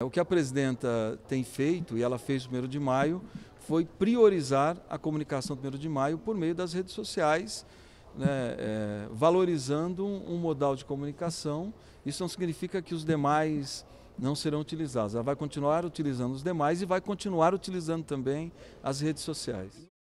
O que a presidenta tem feito, e ela fez no 1 de maio, foi priorizar a comunicação do 1 de maio por meio das redes sociais, né, é, valorizando um, um modal de comunicação. Isso não significa que os demais não serão utilizados. Ela vai continuar utilizando os demais e vai continuar utilizando também as redes sociais.